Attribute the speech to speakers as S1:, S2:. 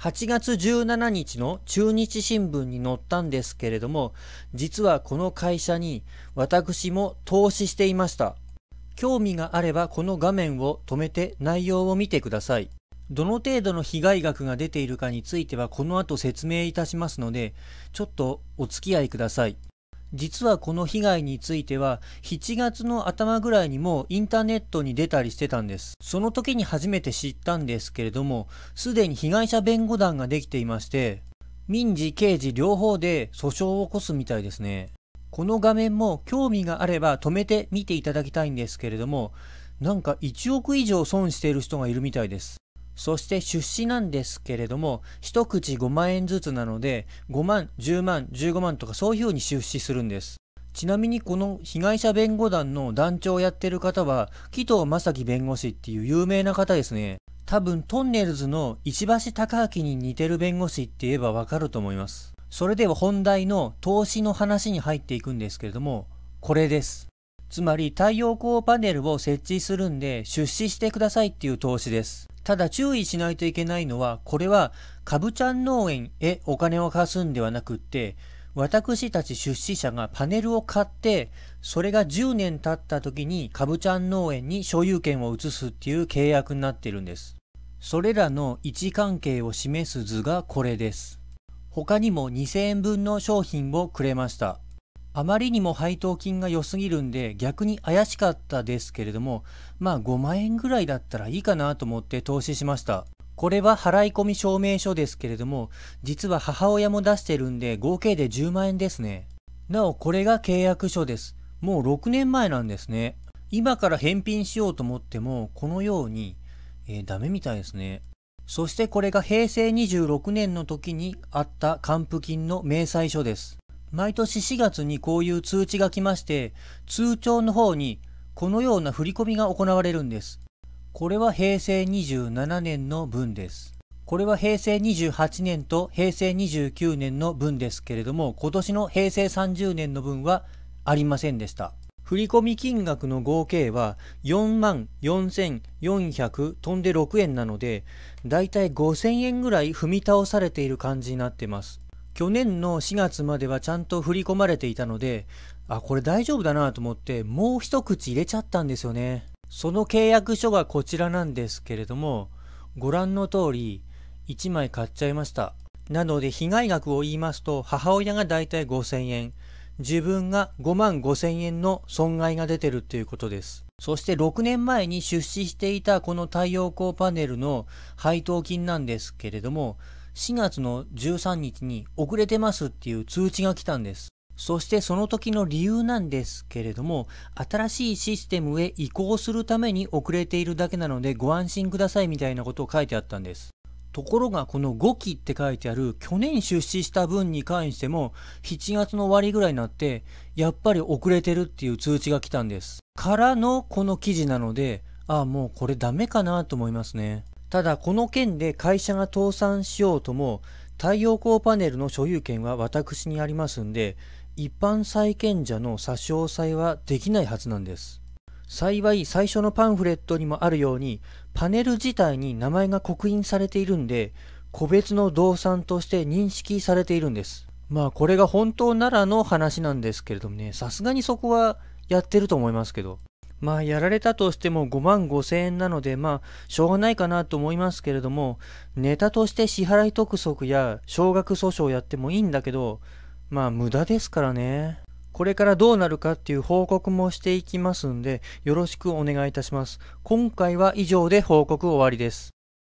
S1: 8月17日の中日新聞に載ったんですけれども、実はこの会社に私も投資していました。興味があればこの画面を止めて内容を見てください。どの程度の被害額が出ているかについてはこの後説明いたしますので、ちょっとお付き合いください。実はこの被害については7月の頭ぐらいにもインターネットに出たりしてたんですその時に初めて知ったんですけれどもすでに被害者弁護団ができていまして民事刑事両方で訴訟を起こすみたいですねこの画面も興味があれば止めて見ていただきたいんですけれどもなんか1億以上損している人がいるみたいですそして出資なんですけれども、一口5万円ずつなので、5万、10万、15万とかそういうふうに出資するんです。ちなみにこの被害者弁護団の団長をやってる方は、紀藤正樹弁護士っていう有名な方ですね。多分トンネルズの石橋貴明に似てる弁護士って言えばわかると思います。それでは本題の投資の話に入っていくんですけれども、これです。つまり太陽光パネルを設置するんで出資してくださいっていう投資です。ただ注意しないといけないのは、これは、かぶちゃん農園へお金を貸すんではなくって、私たち出資者がパネルを買って、それが10年経った時にかぶちゃん農園に所有権を移すっていう契約になってるんです。それらの位置関係を示す図がこれです。他にも2000円分の商品をくれました。あまりにも配当金が良すぎるんで逆に怪しかったですけれどもまあ5万円ぐらいだったらいいかなと思って投資しましたこれは払い込み証明書ですけれども実は母親も出してるんで合計で10万円ですねなおこれが契約書ですもう6年前なんですね今から返品しようと思ってもこのように、えー、ダメみたいですねそしてこれが平成26年の時にあった還付金の明細書です毎年4月にこういう通知が来まして、通帳の方にこのような振り込みが行われるんです。これは平成27年の分です。これは平成28年と平成29年の分ですけれども、今年の平成30年の分はありませんでした。振込金額の合計は4万4400飛んで6円なので、だいたい5000円ぐらい踏み倒されている感じになってます。去年の4月まではちゃんと振り込まれていたので、あ、これ大丈夫だなと思って、もう一口入れちゃったんですよね。その契約書がこちらなんですけれども、ご覧の通り、1枚買っちゃいました。なので被害額を言いますと、母親がだいたい5000円、自分が5万5000円の損害が出てるっていうことです。そして6年前に出資していたこの太陽光パネルの配当金なんですけれども、4月の13日に遅れてますっていう通知が来たんです。そしてその時の理由なんですけれども、新しいシステムへ移行するために遅れているだけなのでご安心くださいみたいなことを書いてあったんです。ところがこの5期って書いてある去年出資した分に関しても7月の終わりぐらいになってやっぱり遅れてるっていう通知が来たんです。からのこの記事なので、ああもうこれダメかなと思いますね。ただこの件で会社が倒産しようとも太陽光パネルの所有権は私にありますんで一般債権者の差し押さえはできないはずなんです幸い最初のパンフレットにもあるようにパネル自体に名前が刻印されているんで個別の動産として認識されているんですまあこれが本当ならの話なんですけれどもねさすがにそこはやってると思いますけどまあ、やられたとしても5万5千円なので、まあ、しょうがないかなと思いますけれども、ネタとして支払い督促や少額訴訟やってもいいんだけど、まあ、無駄ですからね。これからどうなるかっていう報告もしていきますんで、よろしくお願いいたします。今回は以上で報告終わりです。